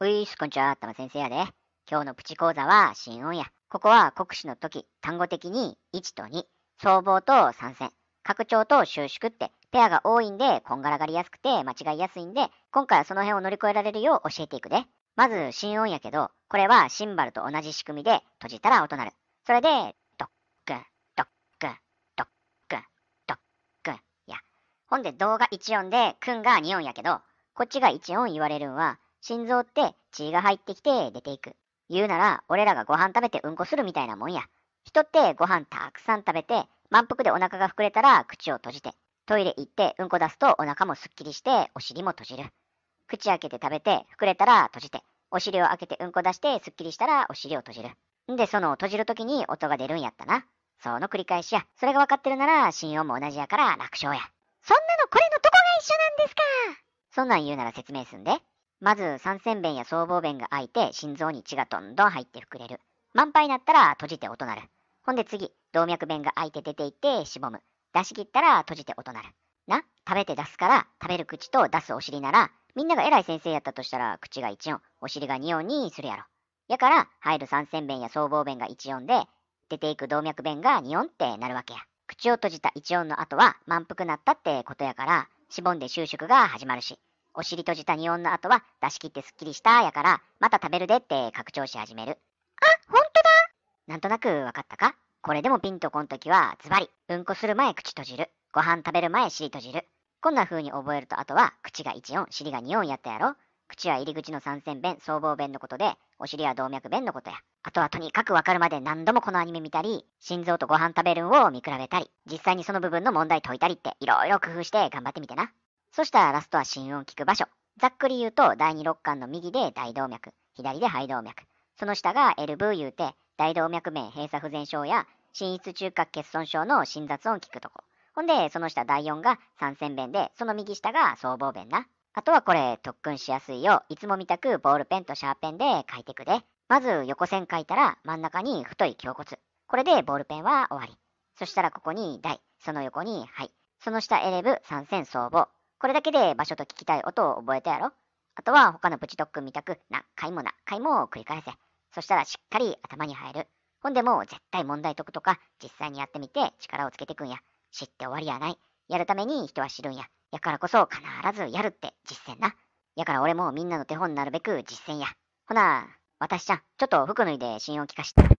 ういしこんちは、たま先生やで。今日のプチ講座は心音や。ここは国試の時、単語的に1と2、総合と参戦、拡張と収縮ってペアが多いんで、こんがらがりやすくて間違いやすいんで、今回はその辺を乗り越えられるよう教えていくで。まず、心音やけど、これはシンバルと同じ仕組みで、閉じたら音なる。それで、ドックドックドックドックいや。ほんで、動が1音で、くんが2音やけど、こっちが1音言われるんは、心臓って血が入ってきて出ていく。言うなら、俺らがご飯食べてうんこするみたいなもんや。人ってご飯たくさん食べて、満腹でお腹が膨れたら口を閉じて、トイレ行ってうんこ出すとお腹もすっきりして、お尻も閉じる。口開けて食べて、膨れたら閉じて、お尻を開けてうんこ出して、すっきりしたらお尻を閉じる。んで、その閉じる時に音が出るんやったな。その繰り返しや。それが分かってるなら、信用も同じやから楽勝や。そんなのこれのどこが一緒なんですかそんなん言うなら説明すんで。まず三尖弁や僧帽弁が開いて心臓に血がどんどん入って膨れる。満杯になったら閉じて音鳴る。ほんで次、動脈弁が開いて出ていってしぼむ。出し切ったら閉じて音鳴る。な、食べて出すから食べる口と出すお尻なら、みんなが偉い先生やったとしたら口が1音、お尻が2音にするやろ。やから入る三尖弁や僧帽弁が1音で、出ていく動脈弁が2音ってなるわけや。口を閉じた1音の後は満腹なったってことやから、しぼんで収縮が始まるし、お尻閉じた2音の後は出し切ってすっきりしたやから、また食べるでって拡張し始める。あ、ほんとだなんとなくわかったかこれでもピンとこんときは、ズバリ、うんこする前口閉じる。ご飯食べる前尻閉じる。こんな風に覚えると、あとは、口が1音、尻が2音やったやろ口は入り口の三線弁、僧帽弁のことで、お尻は動脈弁のことや。あとはとにかくわかるまで何度もこのアニメ見たり、心臓とご飯食べるんを見比べたり、実際にその部分の問題解いたりって、いろいろ工夫して頑張ってみてな。そしたらラストは心音聞く場所。ざっくり言うと、第2肋間の右で大動脈、左で肺動脈。その下が l ー言うて、大動脈面閉鎖不全症や、心室中核欠損症の心雑音聞くとこ。ほんで、その下第4が三線弁で、その右下が僧帽弁な。あとはこれ、特訓しやすいよう、いつも見たくボールペンとシャーペンで書いてくで。まず横線書いたら、真ん中に太い胸骨。これでボールペンは終わり。そしたらここに大、その横に肺、その下エレブ、三線僧帽。これだけで場所と聞きたい音を覚えたやろ。あとは他のプチドッみたく何回も何回も繰り返せ。そしたらしっかり頭に入る。ほんでも絶対問題解くとか実際にやってみて力をつけてくんや。知って終わりやない。やるために人は知るんや。やからこそ必ずやるって実践な。やから俺もみんなの手本になるべく実践や。ほな、私ちゃん、ちょっと服脱いで信用聞かして。